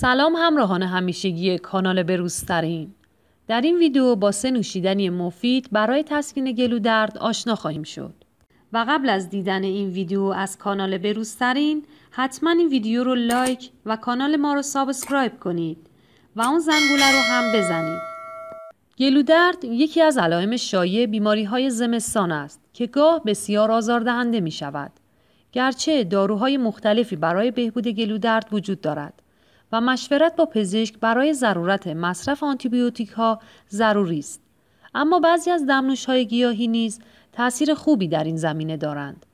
سلام همراهان همیشگی کانال بروزترین در این ویدیو با سه نوشیدنی مفید برای تسکین گلو درد آشنا خواهیم شد و قبل از دیدن این ویدیو از کانال بروزترین حتما این ویدیو رو لایک و کانال ما رو سابسکرایب کنید و اون زنگوله رو هم بزنید گلو درد یکی از علائم شایع بیماری های زمستان است که گاه بسیار آزاردهنده می شود گرچه داروهای مختلفی برای بهبود گلو درد وجود دارد و مشورت با پزشک برای ضرورت مصرف آنتیبیوتیک ها ضروری است. اما بعضی از دمنوش های گیاهی نیز تاثیر خوبی در این زمینه دارند.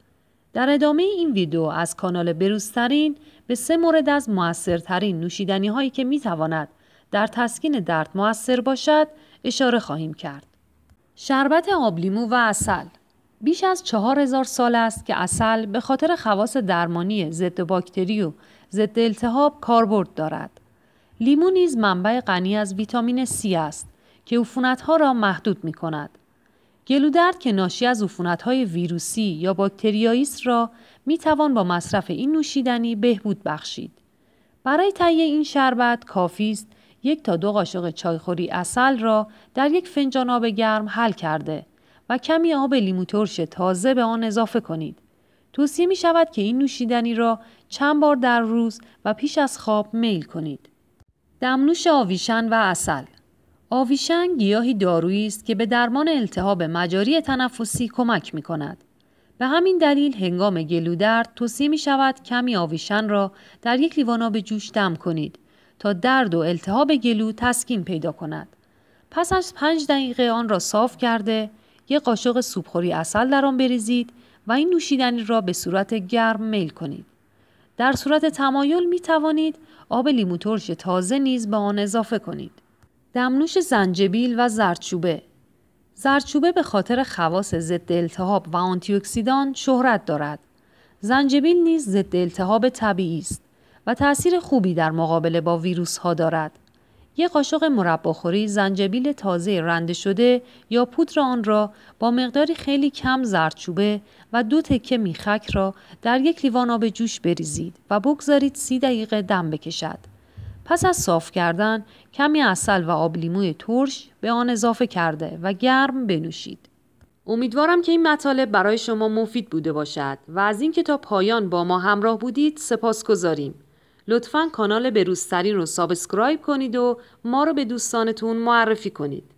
در ادامه این ویدیو از کانال بروسترین به سه مورد از موثرترین نوشیدنی هایی که می تواند در تسکین درد موثر باشد اشاره خواهیم کرد. شربت آبلیمو و اصل بیش از چهار هزار سال است که اصل به خاطر خواص درمانی ضد باکتری و ضد التهاب کاربرد دارد. لیمو نیز منبع غنی از ویتامین C است که ها را محدود می کند. گلودرد که ناشی از عفونت‌های ویروسی یا باکتریایی است را می توان با مصرف این نوشیدنی بهبود بخشید. برای تهیه این شربت کافی است یک تا دو قاشق چایخوری اصل را در یک فنجان آب گرم حل کرده و کمی آب لیمو ترش تازه به آن اضافه کنید. توصیه می شود که این نوشیدنی را چند بار در روز و پیش از خواب میل کنید. دمنوش آویشن و اصل آویشن گیاهی دارویی است که به درمان التهاب مجاری تنفسی کمک می کند. به همین دلیل هنگام گلودرد توصیه می شود کمی آویشن را در یک لیوان آب جوش دم کنید تا درد و التهاب گلو تسکین پیدا کند. پس از پنج دقیقه آن را صاف کرده یک قاشق سوپخوری اصل در آن بریزید و این نوشیدنی را به صورت گرم میل کنید. در صورت تمایل می توانید آب لیمو ترش تازه نیز به آن اضافه کنید. دمنوش زنجبیل و زردچوبه زردچوبه به خاطر خواص ضد التهاب و آنتی اکسیدان شهرت دارد. زنجبیل نیز ضد التهاب طبیعی است و تاثیر خوبی در مقابله با ویروس ها دارد. یک قاشق مرباخوری زنجبیل تازه رنده شده یا پودر آن را با مقداری خیلی کم زردچوبه و دو تکه میخک را در یک لیوان آب جوش بریزید و بگذارید سی دقیقه دم بکشد. پس از صاف کردن کمی اصل و آب لیموی ترش به آن اضافه کرده و گرم بنوشید. امیدوارم که این مطالب برای شما مفید بوده باشد و از اینکه تا پایان با ما همراه بودید سپاس گذاریم. لطفا کانال بروزترین رو سابسکرایب کنید و ما رو به دوستانتون معرفی کنید.